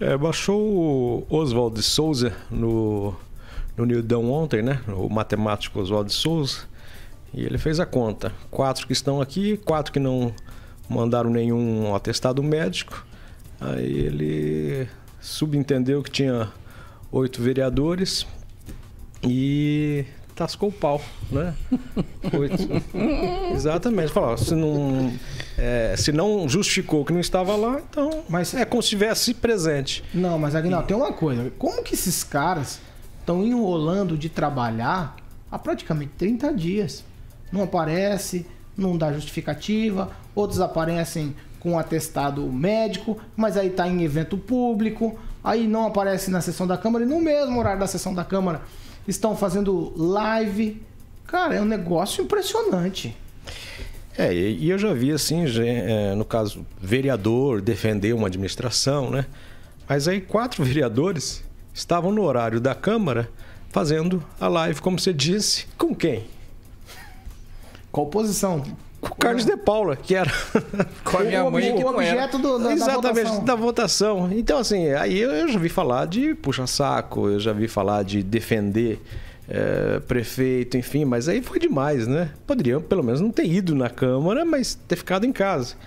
É, baixou o Oswald de Souza no, no Nildão ontem, né? O matemático Oswald de Souza. E ele fez a conta. Quatro que estão aqui, quatro que não mandaram nenhum atestado médico. Aí ele subentendeu que tinha oito vereadores e tascou o pau, né? Oito. Exatamente. Falou, se não é, se não justificou que não estava lá, então mas é como se estivesse presente. Não, mas Aguinaldo, tem uma coisa. Como que esses caras estão enrolando de trabalhar há praticamente 30 dias? Não aparece, não dá justificativa, outros aparecem com atestado médico, mas aí está em evento público, aí não aparece na sessão da Câmara e no mesmo horário da sessão da Câmara estão fazendo live. Cara, é um negócio impressionante. É, e eu já vi assim, é, no caso, vereador defender uma administração, né? Mas aí quatro vereadores estavam no horário da Câmara fazendo a live, como você disse, com quem? Qual posição? Com o Carlos de Paula, que era com a minha o, mãe, o, que o objeto do, da, Exatamente, da votação. da votação. Então, assim, aí eu, já vi falar de puxa-saco, eu já vi falar de defender é, prefeito, enfim, mas aí foi demais, né? Poderiam pelo menos não ter ido na Câmara, mas ter ficado em casa.